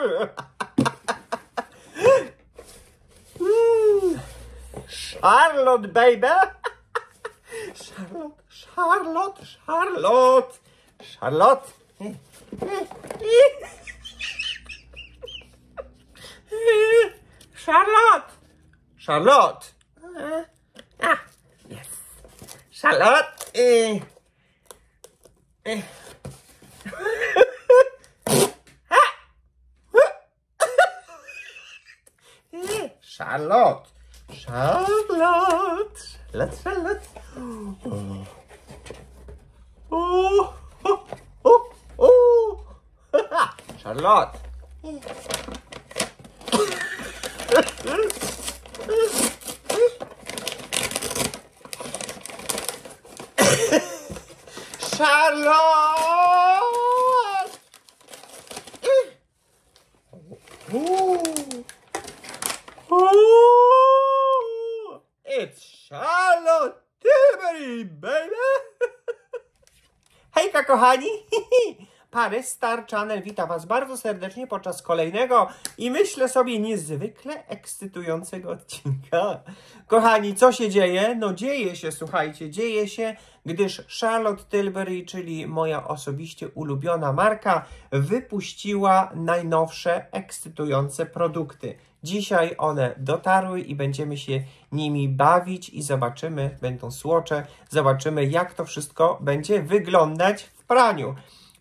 sure. Charlotte, baby. Charlotte, Charlotte, Charlotte, Charlotte. Charlotte. Charlotte. Uh, ah, yes. Charlotte. eh, eh. Charlotte. Charlotte. Let's, Charlotte. Oh, oh, oh, oh. oh. Charlotte. Charlotte. Ooh, it's Charlotte Tilbury, baby! Hejka, kochani! Paris Star Channel witam Was bardzo serdecznie podczas kolejnego i myślę sobie niezwykle ekscytującego odcinka. Kochani, co się dzieje? No dzieje się, słuchajcie, dzieje się, gdyż Charlotte Tilbury, czyli moja osobiście ulubiona marka, wypuściła najnowsze ekscytujące produkty. Dzisiaj one dotarły i będziemy się nimi bawić i zobaczymy, będą słocze, zobaczymy jak to wszystko będzie wyglądać w praniu.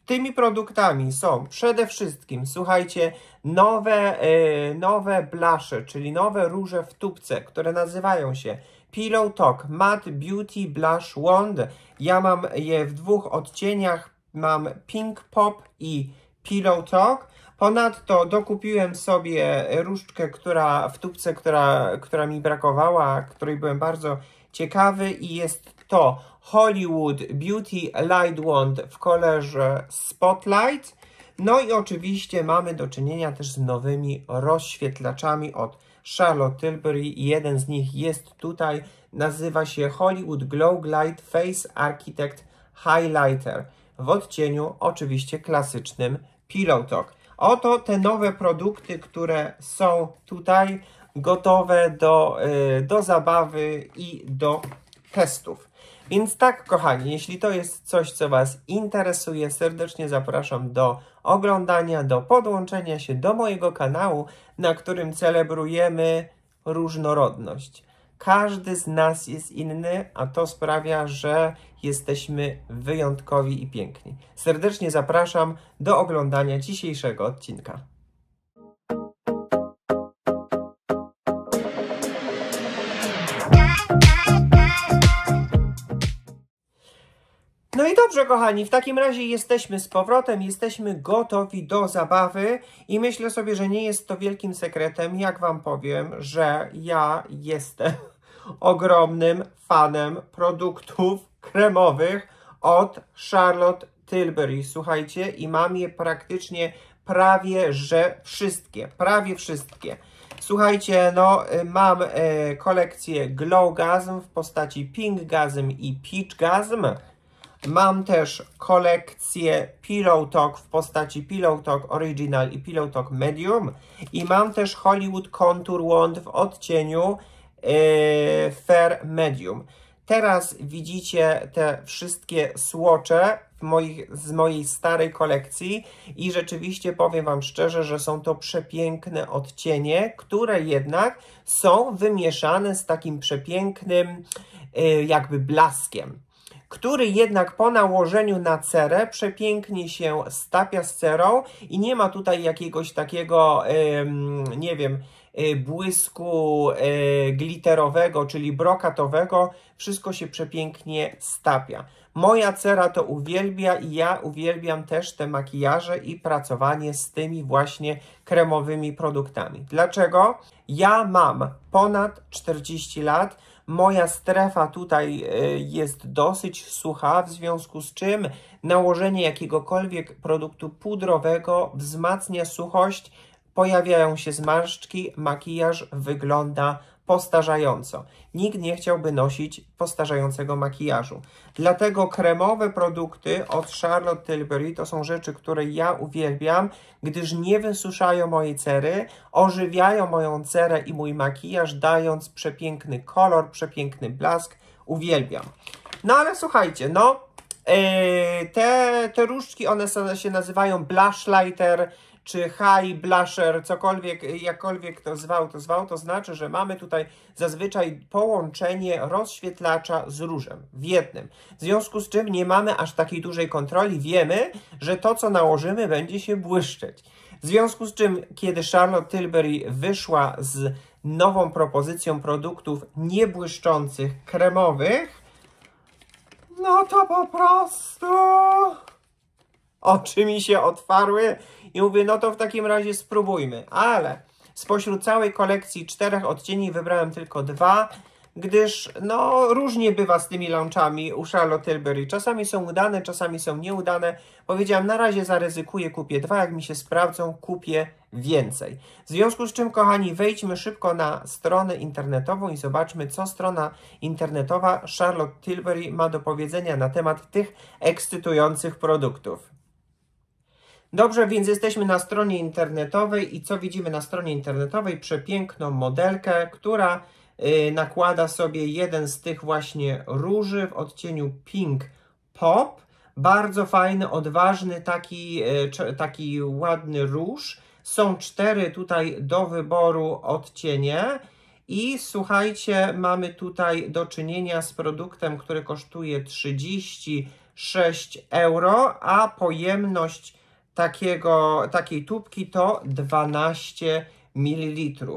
Tymi produktami są przede wszystkim, słuchajcie, nowe, yy, nowe blasze, czyli nowe róże w tubce, które nazywają się Pillow Talk Matte Beauty Blush Wand. Ja mam je w dwóch odcieniach, mam Pink Pop i Pillow Talk. Ponadto dokupiłem sobie różdżkę, która w tubce, która, która mi brakowała, której byłem bardzo ciekawy i jest to Hollywood Beauty Light Wand w kolorze Spotlight. No i oczywiście mamy do czynienia też z nowymi rozświetlaczami od Charlotte Tilbury. Jeden z nich jest tutaj, nazywa się Hollywood Glow Glide Face Architect Highlighter w odcieniu oczywiście klasycznym Pillow Talk. Oto te nowe produkty, które są tutaj gotowe do, y, do zabawy i do testów. Więc tak, kochani, jeśli to jest coś, co Was interesuje, serdecznie zapraszam do oglądania, do podłączenia się do mojego kanału, na którym celebrujemy różnorodność. Każdy z nas jest inny, a to sprawia, że jesteśmy wyjątkowi i piękni. Serdecznie zapraszam do oglądania dzisiejszego odcinka. Dobrze, kochani, w takim razie jesteśmy z powrotem, jesteśmy gotowi do zabawy i myślę sobie, że nie jest to wielkim sekretem, jak Wam powiem, że ja jestem ogromnym fanem produktów kremowych od Charlotte Tilbury. Słuchajcie, i mam je praktycznie prawie, że wszystkie, prawie wszystkie. Słuchajcie, no y, mam y, kolekcję Glow w postaci Pink i Peach Gasm. Mam też kolekcję Pillow Talk w postaci Pillow Talk Original i Pillow Talk Medium i mam też Hollywood Contour Wand w odcieniu yy, Fair Medium. Teraz widzicie te wszystkie słocze moich, z mojej starej kolekcji i rzeczywiście powiem Wam szczerze, że są to przepiękne odcienie, które jednak są wymieszane z takim przepięknym yy, jakby blaskiem który jednak po nałożeniu na cerę przepięknie się stapia z cerą i nie ma tutaj jakiegoś takiego, nie wiem, y, błysku y, glitterowego, czyli brokatowego, wszystko się przepięknie stapia. Moja cera to uwielbia i ja uwielbiam też te makijaże i pracowanie z tymi właśnie kremowymi produktami. Dlaczego? Ja mam ponad 40 lat, Moja strefa tutaj e, jest dosyć sucha, w związku z czym nałożenie jakiegokolwiek produktu pudrowego wzmacnia suchość Pojawiają się zmarszczki, makijaż wygląda postarzająco. Nikt nie chciałby nosić postarzającego makijażu. Dlatego kremowe produkty od Charlotte Tilbury to są rzeczy, które ja uwielbiam, gdyż nie wysuszają mojej cery, ożywiają moją cerę i mój makijaż, dając przepiękny kolor, przepiękny blask. Uwielbiam. No ale słuchajcie, no yy, te, te różdżki, one się nazywają blush lighter, czy high blusher, cokolwiek, jakkolwiek to zwał, to zwał, to znaczy, że mamy tutaj zazwyczaj połączenie rozświetlacza z różem w jednym. W związku z czym nie mamy aż takiej dużej kontroli, wiemy, że to, co nałożymy, będzie się błyszczeć. W związku z czym, kiedy Charlotte Tilbury wyszła z nową propozycją produktów niebłyszczących, kremowych, no to po prostu oczy mi się otwarły i mówię, no to w takim razie spróbujmy. Ale spośród całej kolekcji czterech odcieni wybrałem tylko dwa, gdyż no różnie bywa z tymi launchami u Charlotte Tilbury. Czasami są udane, czasami są nieudane. Powiedziałam, na razie zaryzykuję, kupię dwa, jak mi się sprawdzą, kupię więcej. W związku z czym, kochani, wejdźmy szybko na stronę internetową i zobaczmy, co strona internetowa Charlotte Tilbury ma do powiedzenia na temat tych ekscytujących produktów. Dobrze, więc jesteśmy na stronie internetowej i co widzimy na stronie internetowej? Przepiękną modelkę, która y, nakłada sobie jeden z tych właśnie róży w odcieniu Pink Pop. Bardzo fajny, odważny, taki, y, taki ładny róż. Są cztery tutaj do wyboru odcienie. I słuchajcie, mamy tutaj do czynienia z produktem, który kosztuje 36 euro, a pojemność takiego, takiej tubki to 12 ml.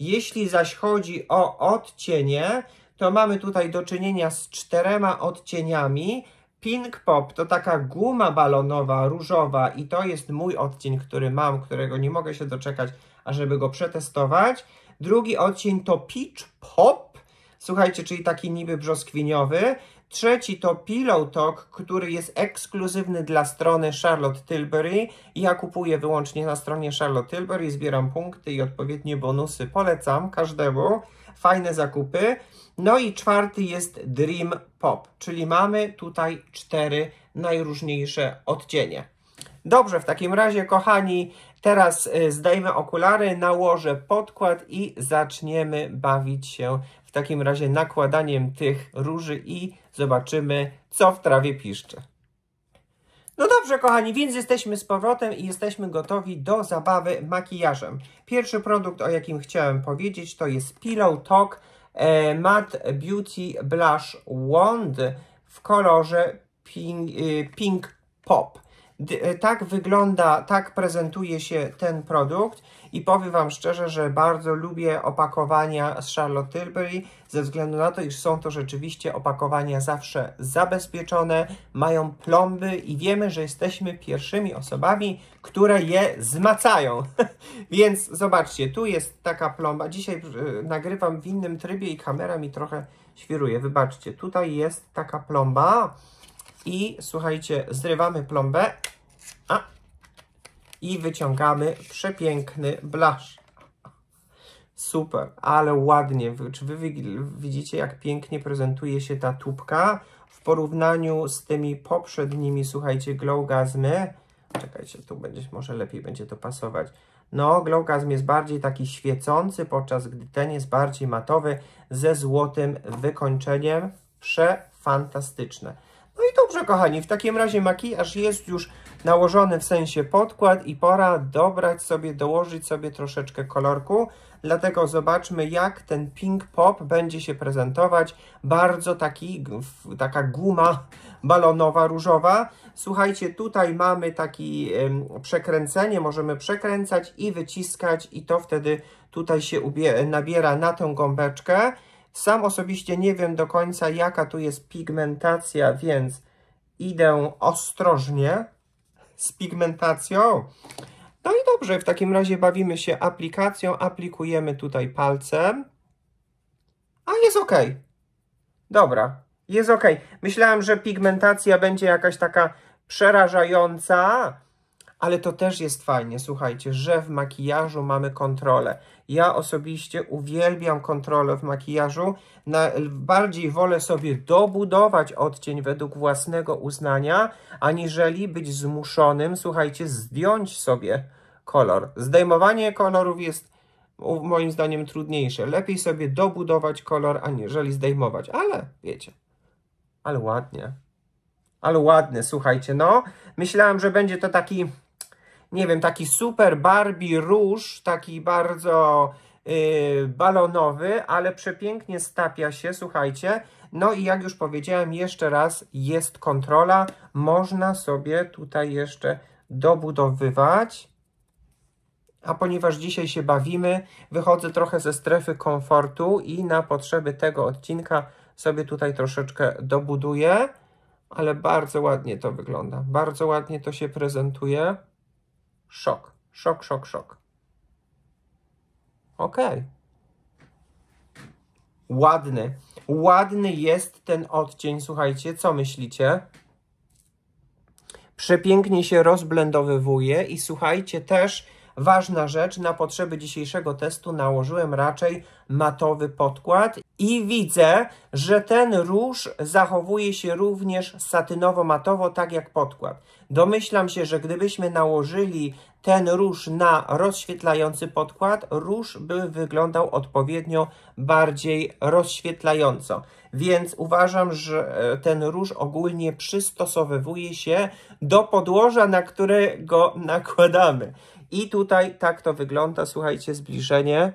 Jeśli zaś chodzi o odcienie, to mamy tutaj do czynienia z czterema odcieniami. Pink Pop to taka guma balonowa, różowa i to jest mój odcień, który mam, którego nie mogę się doczekać, ażeby go przetestować. Drugi odcień to Peach Pop, słuchajcie, czyli taki niby brzoskwiniowy. Trzeci to Pillow Talk, który jest ekskluzywny dla strony Charlotte Tilbury. Ja kupuję wyłącznie na stronie Charlotte Tilbury, zbieram punkty i odpowiednie bonusy. Polecam każdemu. Fajne zakupy. No i czwarty jest Dream Pop, czyli mamy tutaj cztery najróżniejsze odcienie. Dobrze, w takim razie, kochani, teraz y, zdejmę okulary, nałożę podkład i zaczniemy bawić się w takim razie nakładaniem tych róży i zobaczymy, co w trawie piszcze. No dobrze, kochani, więc jesteśmy z powrotem i jesteśmy gotowi do zabawy makijażem. Pierwszy produkt, o jakim chciałem powiedzieć, to jest Pillow Talk e, Matte Beauty Blush Wand w kolorze Pink, e, Pink Pop. E, tak wygląda, tak prezentuje się ten produkt i powiem Wam szczerze, że bardzo lubię opakowania z Charlotte Tilbury ze względu na to, iż są to rzeczywiście opakowania zawsze zabezpieczone, mają plomby i wiemy, że jesteśmy pierwszymi osobami, które je zmacają. Więc zobaczcie, tu jest taka plomba. Dzisiaj e, nagrywam w innym trybie i kamera mi trochę świruje. Wybaczcie, tutaj jest taka plomba i słuchajcie, zrywamy plombę a, i wyciągamy przepiękny blasz. Super, ale ładnie. Czy wy widzicie, jak pięknie prezentuje się ta tubka w porównaniu z tymi poprzednimi, słuchajcie, glowgazmy. Czekajcie, tu będzie, może lepiej będzie to pasować. No, glowgazm jest bardziej taki świecący, podczas gdy ten jest bardziej matowy, ze złotym wykończeniem. Przefantastyczne. Dobrze, kochani, w takim razie makijaż jest już nałożony w sensie podkład i pora dobrać sobie, dołożyć sobie troszeczkę kolorku. Dlatego zobaczmy, jak ten pink pop będzie się prezentować. Bardzo taki, taka guma balonowa, różowa. Słuchajcie, tutaj mamy takie przekręcenie, możemy przekręcać i wyciskać i to wtedy tutaj się nabiera na tą gąbeczkę. Sam osobiście nie wiem do końca, jaka tu jest pigmentacja, więc idę ostrożnie z pigmentacją. No i dobrze, w takim razie bawimy się aplikacją, aplikujemy tutaj palcem. A jest ok. Dobra, jest ok. Myślałam, że pigmentacja będzie jakaś taka przerażająca, ale to też jest fajnie, słuchajcie, że w makijażu mamy kontrolę. Ja osobiście uwielbiam kontrolę w makijażu, Na, bardziej wolę sobie dobudować odcień według własnego uznania, aniżeli być zmuszonym, słuchajcie, zdjąć sobie kolor. Zdejmowanie kolorów jest moim zdaniem trudniejsze. Lepiej sobie dobudować kolor, aniżeli zdejmować, ale wiecie, ale ładnie. Ale ładne. słuchajcie, no. Myślałem, że będzie to taki nie wiem, taki super Barbie róż, taki bardzo yy, balonowy, ale przepięknie stapia się, słuchajcie. No i jak już powiedziałem, jeszcze raz jest kontrola, można sobie tutaj jeszcze dobudowywać. A ponieważ dzisiaj się bawimy, wychodzę trochę ze strefy komfortu i na potrzeby tego odcinka sobie tutaj troszeczkę dobuduję, ale bardzo ładnie to wygląda, bardzo ładnie to się prezentuje. Szok, szok, szok, szok. Ok. Ładny. Ładny jest ten odcień, słuchajcie, co myślicie? Przepięknie się rozblendowywuje i słuchajcie też ważna rzecz, na potrzeby dzisiejszego testu nałożyłem raczej matowy podkład i widzę, że ten róż zachowuje się również satynowo-matowo, tak jak podkład. Domyślam się, że gdybyśmy nałożyli ten róż na rozświetlający podkład, róż by wyglądał odpowiednio bardziej rozświetlająco. Więc uważam, że e, ten róż ogólnie przystosowywuje się do podłoża, na które go nakładamy. I tutaj tak to wygląda, słuchajcie, zbliżenie.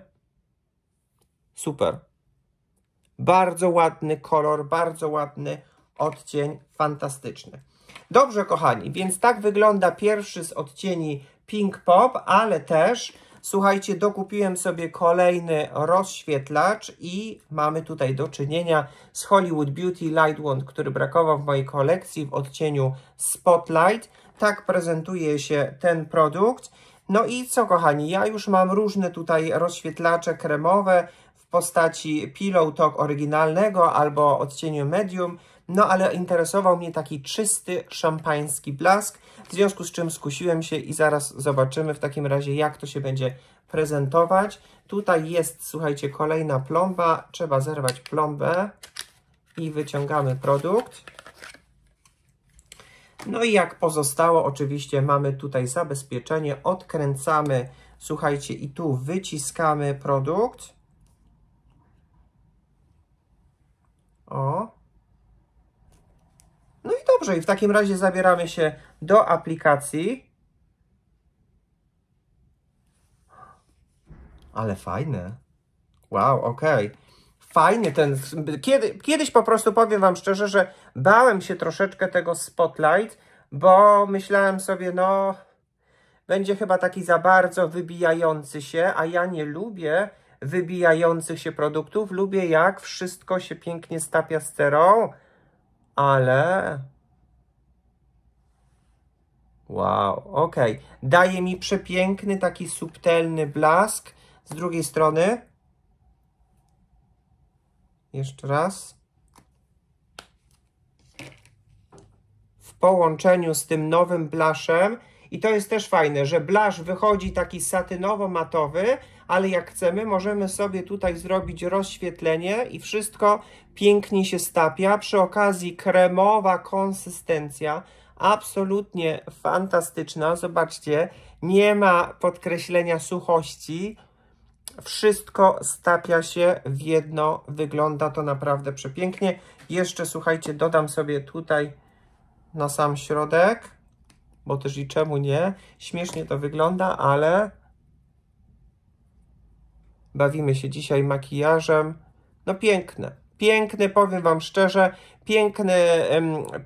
Super. Bardzo ładny kolor, bardzo ładny odcień, fantastyczny. Dobrze, kochani, więc tak wygląda pierwszy z odcieni Pink Pop, ale też, słuchajcie, dokupiłem sobie kolejny rozświetlacz i mamy tutaj do czynienia z Hollywood Beauty Light Wand, który brakował w mojej kolekcji w odcieniu Spotlight. Tak prezentuje się ten produkt. No i co kochani, ja już mam różne tutaj rozświetlacze kremowe w postaci Pillow Talk oryginalnego albo odcieniu medium, no ale interesował mnie taki czysty szampański blask, w związku z czym skusiłem się i zaraz zobaczymy w takim razie jak to się będzie prezentować. Tutaj jest, słuchajcie, kolejna plomba, trzeba zerwać plombę i wyciągamy produkt. No i jak pozostało, oczywiście mamy tutaj zabezpieczenie, odkręcamy, słuchajcie, i tu wyciskamy produkt. O. No i dobrze, i w takim razie zabieramy się do aplikacji. Ale fajne. Wow, okej. Okay fajny ten... Kiedy, kiedyś po prostu powiem Wam szczerze, że bałem się troszeczkę tego Spotlight, bo myślałem sobie, no... Będzie chyba taki za bardzo wybijający się, a ja nie lubię wybijających się produktów. Lubię jak wszystko się pięknie stapia sterą, ale... Wow, ok. Daje mi przepiękny, taki subtelny blask. Z drugiej strony jeszcze raz. W połączeniu z tym nowym blaszem. I to jest też fajne, że blasz wychodzi taki satynowo-matowy, ale jak chcemy, możemy sobie tutaj zrobić rozświetlenie i wszystko pięknie się stapia. Przy okazji kremowa konsystencja, absolutnie fantastyczna. Zobaczcie, nie ma podkreślenia suchości, wszystko stapia się w jedno. Wygląda to naprawdę przepięknie. Jeszcze, słuchajcie, dodam sobie tutaj na sam środek, bo też i czemu nie. Śmiesznie to wygląda, ale bawimy się dzisiaj makijażem. No piękne, piękny, powiem Wam szczerze, piękny,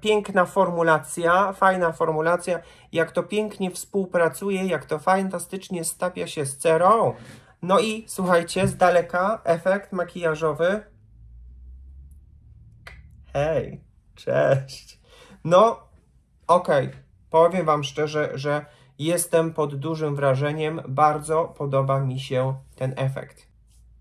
piękna formulacja, fajna formulacja, jak to pięknie współpracuje, jak to fantastycznie stapia się z cerą. No i słuchajcie, z daleka efekt makijażowy. Hej, cześć. No, okej, okay. powiem Wam szczerze, że jestem pod dużym wrażeniem. Bardzo podoba mi się ten efekt.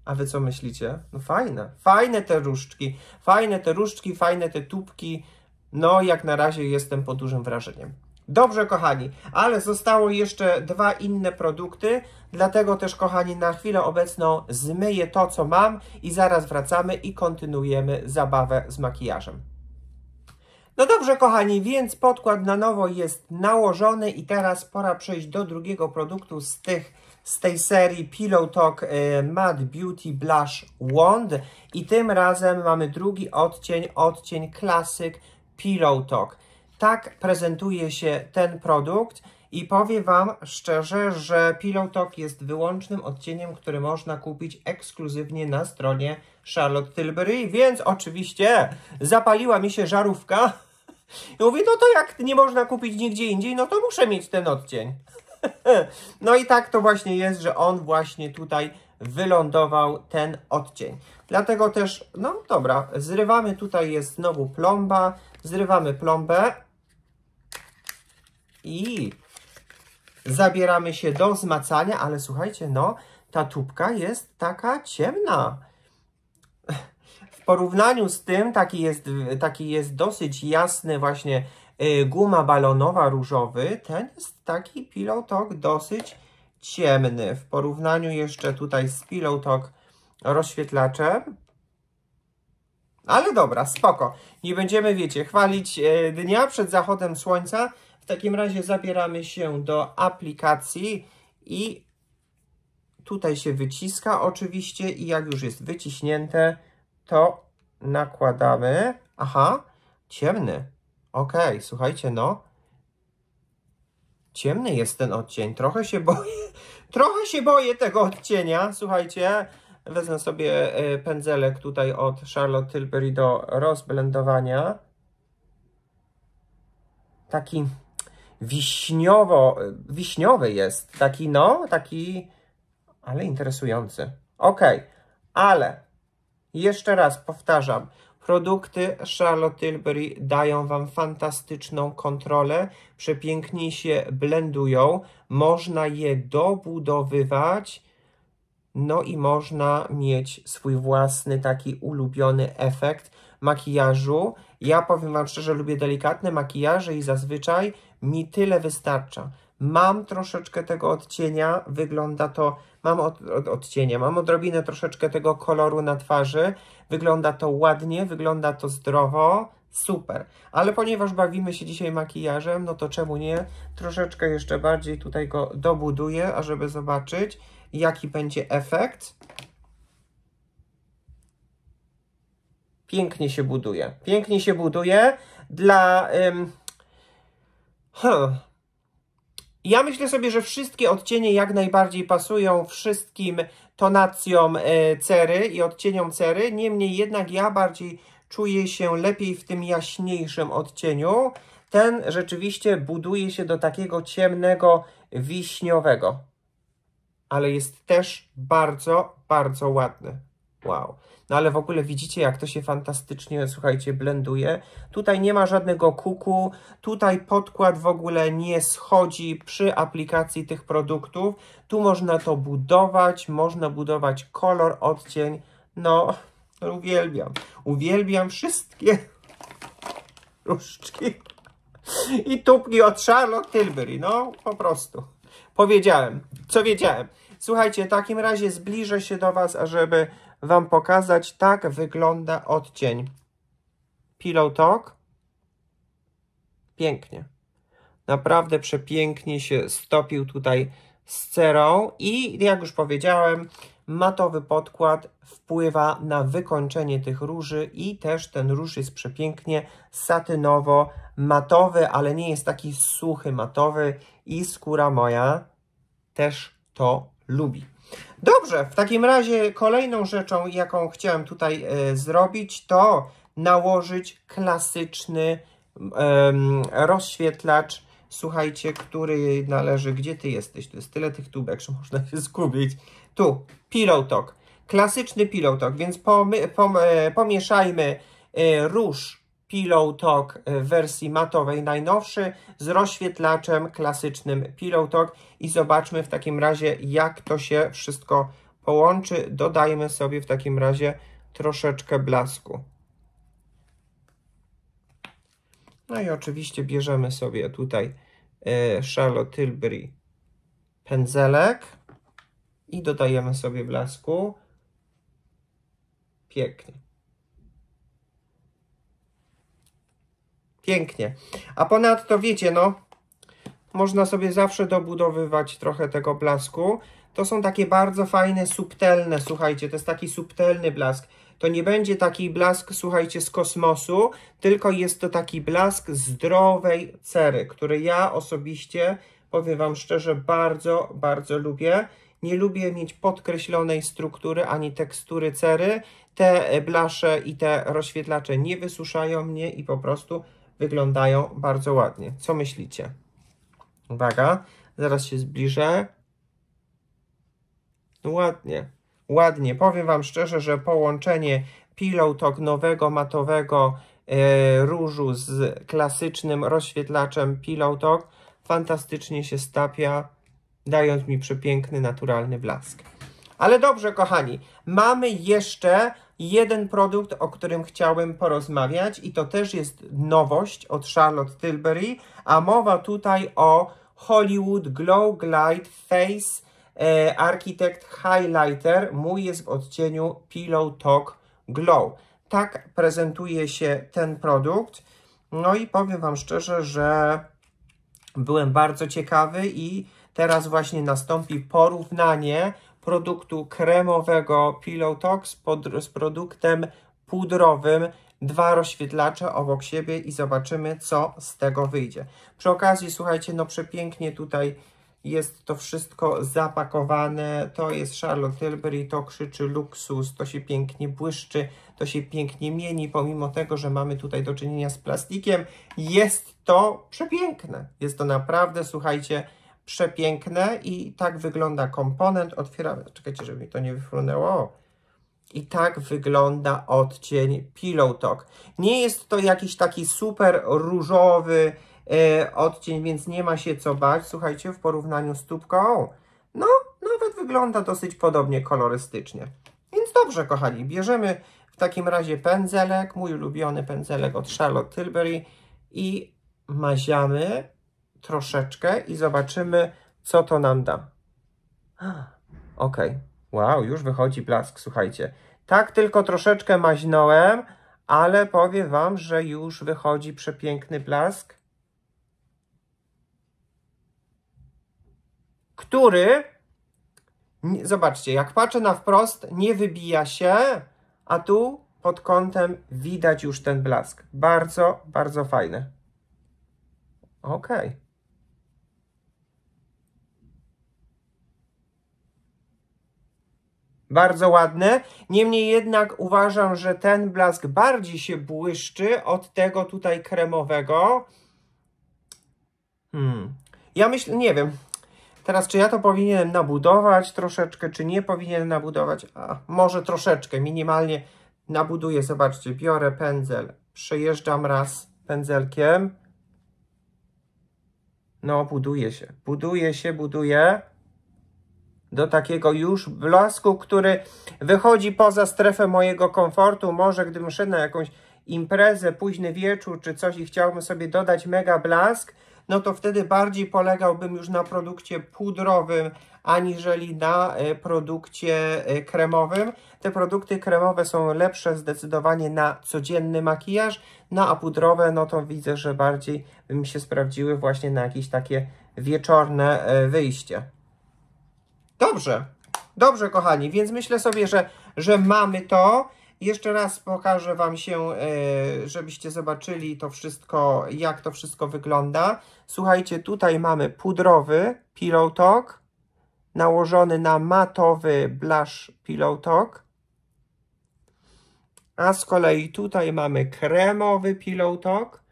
A wy co myślicie? No fajne, fajne te różdżki, fajne te różdżki, fajne te tubki. No, jak na razie jestem pod dużym wrażeniem. Dobrze, kochani, ale zostało jeszcze dwa inne produkty, dlatego też, kochani, na chwilę obecną zmyję to, co mam i zaraz wracamy i kontynuujemy zabawę z makijażem. No dobrze, kochani, więc podkład na nowo jest nałożony i teraz pora przejść do drugiego produktu z tych z tej serii Pillow Talk y, Matte Beauty Blush Wand i tym razem mamy drugi odcień, odcień klasyk Pillow Talk tak prezentuje się ten produkt i powiem Wam szczerze, że Pillow Talk jest wyłącznym odcieniem, który można kupić ekskluzywnie na stronie Charlotte Tilbury, więc oczywiście zapaliła mi się żarówka. I mówię, no to jak nie można kupić nigdzie indziej, no to muszę mieć ten odcień. No i tak to właśnie jest, że on właśnie tutaj wylądował ten odcień. Dlatego też, no dobra, zrywamy, tutaj jest znowu plomba, zrywamy plombę i zabieramy się do zmacania, ale słuchajcie, no, ta tubka jest taka ciemna. W porównaniu z tym taki jest, taki jest dosyć jasny właśnie y, guma balonowa różowy. Ten jest taki pilotok dosyć ciemny. W porównaniu jeszcze tutaj z pilotok rozświetlaczem. Ale dobra, spoko. Nie będziemy, wiecie, chwalić y, dnia przed zachodem słońca, takim razie zabieramy się do aplikacji i tutaj się wyciska oczywiście i jak już jest wyciśnięte, to nakładamy. Aha, ciemny. Ok, słuchajcie, no. Ciemny jest ten odcień. Trochę się boję, trochę się boję tego odcienia, słuchajcie. Wezmę sobie e, pędzelek tutaj od Charlotte Tilbury do rozblendowania. Taki wiśniowo, wiśniowy jest, taki no, taki, ale interesujący. Ok, ale jeszcze raz powtarzam, Produkty Charlotte Tilbury dają Wam fantastyczną kontrolę, przepięknie się blendują, można je dobudowywać, no i można mieć swój własny taki ulubiony efekt makijażu. Ja powiem Wam szczerze, lubię delikatne makijaże i zazwyczaj mi tyle wystarcza. Mam troszeczkę tego odcienia, wygląda to, mam od, od, odcienie, mam odrobinę troszeczkę tego koloru na twarzy, wygląda to ładnie, wygląda to zdrowo, super. Ale ponieważ bawimy się dzisiaj makijażem, no to czemu nie? Troszeczkę jeszcze bardziej tutaj go dobuduję, ażeby zobaczyć, jaki będzie efekt. Pięknie się buduje, pięknie się buduje. Dla... Ym, Hmm. Ja myślę sobie, że wszystkie odcienie jak najbardziej pasują wszystkim tonacjom e, cery i odcieniom cery. Niemniej jednak ja bardziej czuję się lepiej w tym jaśniejszym odcieniu. Ten rzeczywiście buduje się do takiego ciemnego, wiśniowego. Ale jest też bardzo, bardzo ładny. Wow. No ale w ogóle widzicie, jak to się fantastycznie, słuchajcie, blenduje. Tutaj nie ma żadnego kuku, tutaj podkład w ogóle nie schodzi przy aplikacji tych produktów. Tu można to budować, można budować kolor, odcień. No, uwielbiam. Uwielbiam wszystkie różdżki i tubki od Charlotte Tilbury. No, po prostu. Powiedziałem, co wiedziałem. Słuchajcie, w takim razie zbliżę się do Was, ażeby Wam pokazać, tak wygląda odcień. Pillow Talk. Pięknie. Naprawdę przepięknie się stopił tutaj z cerą i jak już powiedziałem, matowy podkład wpływa na wykończenie tych róży i też ten róż jest przepięknie satynowo matowy, ale nie jest taki suchy matowy i skóra moja też to lubi. Dobrze, w takim razie kolejną rzeczą, jaką chciałem tutaj e, zrobić, to nałożyć klasyczny e, rozświetlacz. Słuchajcie, który należy, gdzie ty jesteś? Tu jest tyle tych tubek, że można się zgubić. Tu, Pillow Talk. Klasyczny Pillow Talk, więc pom, e, pomieszajmy e, róż Pillow Talk w wersji matowej najnowszy z rozświetlaczem klasycznym Pillow Talk i zobaczmy w takim razie jak to się wszystko połączy. Dodajmy sobie w takim razie troszeczkę blasku. No i oczywiście bierzemy sobie tutaj e, Charlotte Tilbury pędzelek i dodajemy sobie blasku. Pięknie. Pięknie. A ponadto wiecie, no, można sobie zawsze dobudowywać trochę tego blasku. To są takie bardzo fajne, subtelne, słuchajcie, to jest taki subtelny blask. To nie będzie taki blask, słuchajcie, z kosmosu, tylko jest to taki blask zdrowej cery, który ja osobiście, powiem Wam szczerze, bardzo, bardzo lubię. Nie lubię mieć podkreślonej struktury ani tekstury cery. Te blasze i te rozświetlacze nie wysuszają mnie i po prostu wyglądają bardzo ładnie. Co myślicie? Uwaga, zaraz się zbliżę. No ładnie, ładnie. Powiem Wam szczerze, że połączenie Pillow Talk nowego matowego e, różu z klasycznym rozświetlaczem Pillow Talk fantastycznie się stapia, dając mi przepiękny, naturalny blask. Ale dobrze, kochani, mamy jeszcze jeden produkt, o którym chciałem porozmawiać i to też jest nowość od Charlotte Tilbury, a mowa tutaj o Hollywood Glow Glide Face e, Architect Highlighter. Mój jest w odcieniu Pillow Talk Glow. Tak prezentuje się ten produkt. No i powiem Wam szczerze, że byłem bardzo ciekawy i teraz właśnie nastąpi porównanie produktu kremowego Pillow Talk z, pod, z produktem pudrowym dwa rozświetlacze obok siebie i zobaczymy, co z tego wyjdzie. Przy okazji, słuchajcie, no przepięknie tutaj jest to wszystko zapakowane. To jest Charlotte Tilbury, to krzyczy luksus, to się pięknie błyszczy, to się pięknie mieni, pomimo tego, że mamy tutaj do czynienia z plastikiem. Jest to przepiękne. Jest to naprawdę, słuchajcie, przepiękne i tak wygląda komponent. Otwieramy, czekajcie, żeby mi to nie wyfrunęło. I tak wygląda odcień Pillow Talk. Nie jest to jakiś taki super różowy e, odcień, więc nie ma się co bać. Słuchajcie, w porównaniu z tubką, no nawet wygląda dosyć podobnie kolorystycznie. Więc dobrze, kochani, bierzemy w takim razie pędzelek, mój ulubiony pędzelek od Charlotte Tilbury i maziamy troszeczkę i zobaczymy, co to nam da. Ok, wow, już wychodzi blask, słuchajcie. Tak tylko troszeczkę maźnąłem, ale powiem Wam, że już wychodzi przepiękny blask. Który, zobaczcie, jak patrzę na wprost, nie wybija się, a tu pod kątem widać już ten blask. Bardzo, bardzo fajny. Okej. Okay. bardzo ładne. Niemniej jednak uważam, że ten blask bardziej się błyszczy od tego tutaj kremowego. Hmm. Ja myślę, nie wiem, teraz czy ja to powinienem nabudować troszeczkę, czy nie powinienem nabudować. A, może troszeczkę, minimalnie nabuduję. Zobaczcie, biorę pędzel, przejeżdżam raz pędzelkiem. No, buduje się, buduje się, buduje do takiego już blasku, który wychodzi poza strefę mojego komfortu. Może gdybym muszę na jakąś imprezę, późny wieczór czy coś i chciałbym sobie dodać mega blask, no to wtedy bardziej polegałbym już na produkcie pudrowym, aniżeli na e, produkcie e, kremowym. Te produkty kremowe są lepsze zdecydowanie na codzienny makijaż, no a pudrowe, no to widzę, że bardziej by mi się sprawdziły właśnie na jakieś takie wieczorne e, wyjście. Dobrze, dobrze kochani, więc myślę sobie, że, że mamy to. Jeszcze raz pokażę Wam się, e, żebyście zobaczyli to wszystko, jak to wszystko wygląda. Słuchajcie, tutaj mamy pudrowy Pillow Talk, nałożony na matowy blush Pillow Talk. A z kolei tutaj mamy kremowy Pillow Talk,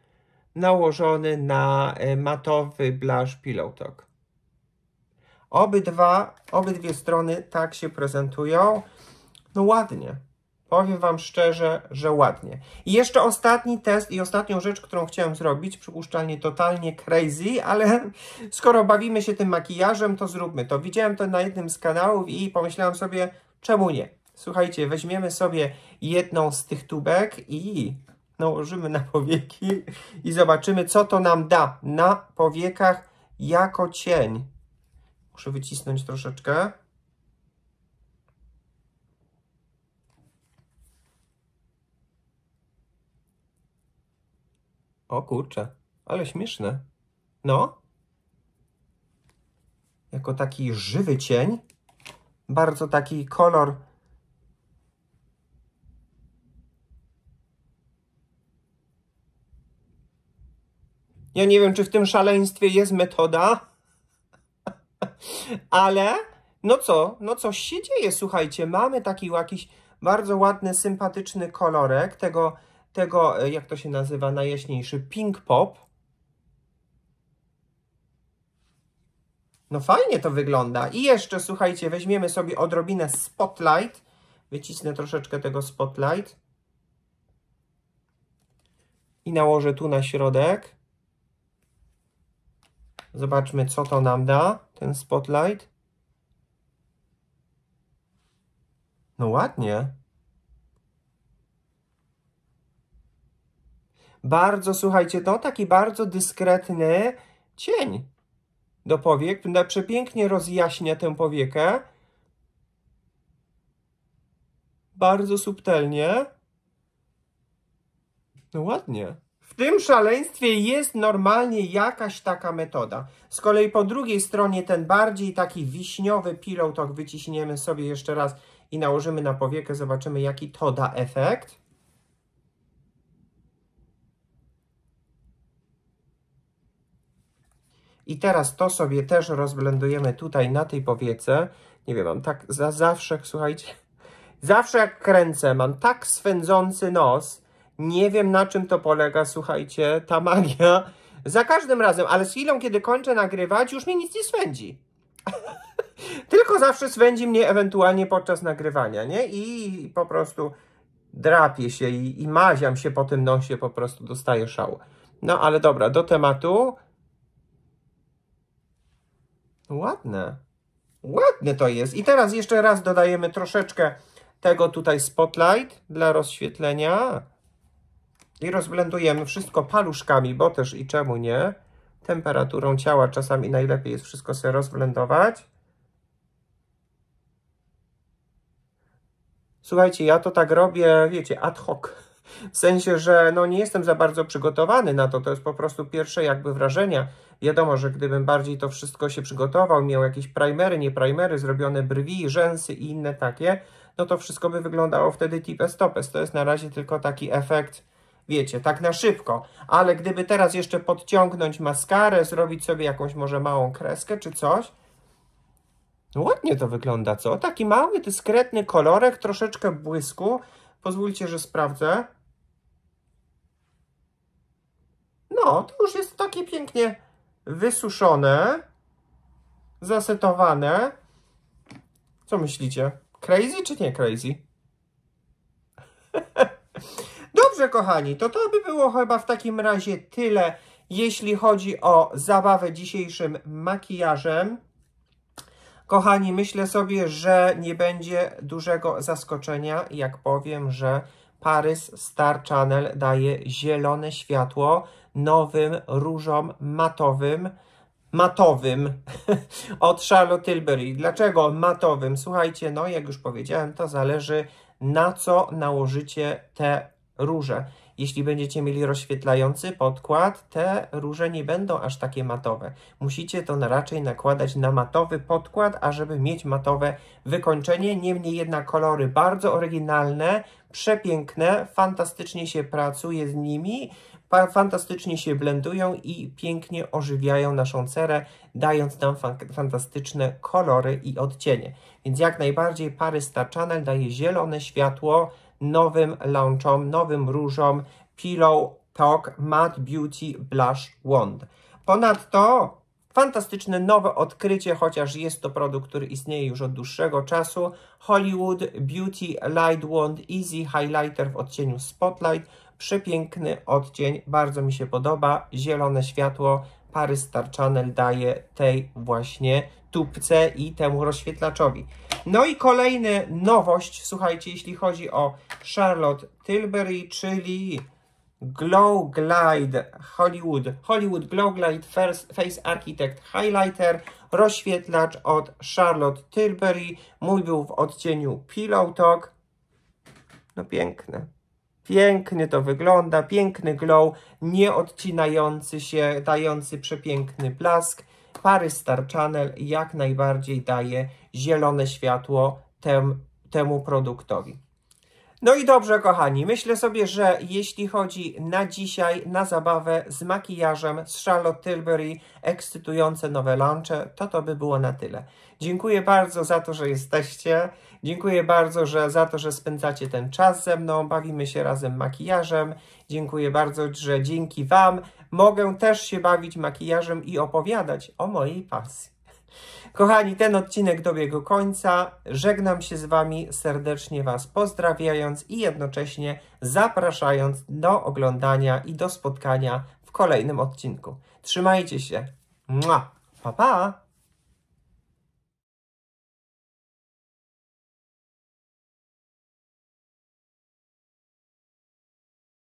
nałożony na e, matowy blush Pillow Talk. Obydwa, obydwie strony tak się prezentują. No ładnie. Powiem Wam szczerze, że ładnie. I jeszcze ostatni test i ostatnią rzecz, którą chciałem zrobić, przypuszczalnie totalnie crazy, ale skoro bawimy się tym makijażem, to zróbmy to. Widziałem to na jednym z kanałów i pomyślałem sobie, czemu nie? Słuchajcie, weźmiemy sobie jedną z tych tubek i nałożymy na powieki i zobaczymy, co to nam da na powiekach jako cień. Muszę wycisnąć troszeczkę. O kurczę, ale śmieszne. No. Jako taki żywy cień. Bardzo taki kolor Ja nie wiem, czy w tym szaleństwie jest metoda, ale no co, no coś się dzieje, słuchajcie, mamy taki jakiś bardzo ładny, sympatyczny kolorek tego, tego e, jak to się nazywa, najjaśniejszy pink pop. No fajnie to wygląda. I jeszcze, słuchajcie, weźmiemy sobie odrobinę spotlight. Wycisnę troszeczkę tego spotlight. I nałożę tu na środek. Zobaczmy, co to nam da ten spotlight. No ładnie. Bardzo, słuchajcie, to taki bardzo dyskretny cień do powiek. Przepięknie rozjaśnia tę powiekę. Bardzo subtelnie. No ładnie. W tym szaleństwie jest normalnie jakaś taka metoda. Z kolei po drugiej stronie ten bardziej taki wiśniowy pillow talk wyciśniemy sobie jeszcze raz i nałożymy na powiekę, zobaczymy jaki to da efekt. I teraz to sobie też rozblendujemy tutaj na tej powiece. Nie wiem, mam tak za zawsze, słuchajcie, zawsze jak kręcę, mam tak swędzący nos, nie wiem na czym to polega, słuchajcie, ta magia. Za każdym razem, ale z chwilą, kiedy kończę nagrywać, już mnie nic nie swędzi. Tylko zawsze swędzi mnie ewentualnie podczas nagrywania, nie? I po prostu drapię się i, i maziam się po tym nosie, po prostu dostaję szał. No ale dobra, do tematu. Ładne. Ładne to jest. I teraz jeszcze raz dodajemy troszeczkę tego tutaj spotlight dla rozświetlenia i rozblendujemy wszystko paluszkami, bo też i czemu nie, temperaturą ciała czasami najlepiej jest wszystko sobie rozblendować. Słuchajcie, ja to tak robię, wiecie, ad hoc. W sensie, że no nie jestem za bardzo przygotowany na to, to jest po prostu pierwsze jakby wrażenia. Wiadomo, że gdybym bardziej to wszystko się przygotował, miał jakieś primery, nie primery, zrobione brwi, rzęsy i inne takie, no to wszystko by wyglądało wtedy tipes stopes. To jest na razie tylko taki efekt, wiecie, tak na szybko. Ale gdyby teraz jeszcze podciągnąć maskarę, zrobić sobie jakąś może małą kreskę czy coś, no ładnie to wygląda, co? Taki mały, dyskretny kolorek, troszeczkę błysku. Pozwólcie, że sprawdzę. No, to już jest takie pięknie wysuszone, zasetowane. Co myślicie? Crazy czy nie crazy? Dobrze, kochani, to to by było chyba w takim razie tyle, jeśli chodzi o zabawę dzisiejszym makijażem. Kochani, myślę sobie, że nie będzie dużego zaskoczenia, jak powiem, że Paris Star Channel daje zielone światło nowym różom matowym, matowym od Charlotte Tilbury. Dlaczego matowym? Słuchajcie, no jak już powiedziałem, to zależy na co nałożycie te róże. Jeśli będziecie mieli rozświetlający podkład, te róże nie będą aż takie matowe. Musicie to raczej nakładać na matowy podkład, ażeby mieć matowe wykończenie. Niemniej jednak kolory bardzo oryginalne, przepiękne, fantastycznie się pracuje z nimi, fantastycznie się blendują i pięknie ożywiają naszą cerę, dając nam fantastyczne kolory i odcienie. Więc jak najbardziej Star Channel daje zielone światło, nowym launchom, nowym różom Pillow Talk Matte Beauty Blush Wand. Ponadto fantastyczne nowe odkrycie, chociaż jest to produkt, który istnieje już od dłuższego czasu, Hollywood Beauty Light Wand Easy Highlighter w odcieniu Spotlight. Przepiękny odcień, bardzo mi się podoba, zielone światło, Paris Star Channel daje tej właśnie tubce i temu rozświetlaczowi. No i kolejna nowość, słuchajcie, jeśli chodzi o Charlotte Tilbury, czyli Glow Glide Hollywood. Hollywood Glow Glide First Face Architect Highlighter, rozświetlacz od Charlotte Tilbury. Mój był w odcieniu Pillow Talk. No piękne. Pięknie to wygląda, piękny glow, nie odcinający się, dający przepiękny blask. Pary Star Channel jak najbardziej daje zielone światło tem, temu produktowi. No i dobrze, kochani, myślę sobie, że jeśli chodzi na dzisiaj, na zabawę z makijażem z Charlotte Tilbury, ekscytujące nowe launche, to to by było na tyle. Dziękuję bardzo za to, że jesteście. Dziękuję bardzo że za to, że spędzacie ten czas ze mną, bawimy się razem makijażem. Dziękuję bardzo, że dzięki Wam mogę też się bawić makijażem i opowiadać o mojej pasji. Kochani, ten odcinek dobiegł końca. Żegnam się z Wami, serdecznie Was pozdrawiając i jednocześnie zapraszając do oglądania i do spotkania w kolejnym odcinku. Trzymajcie się. Mua. Pa, pa!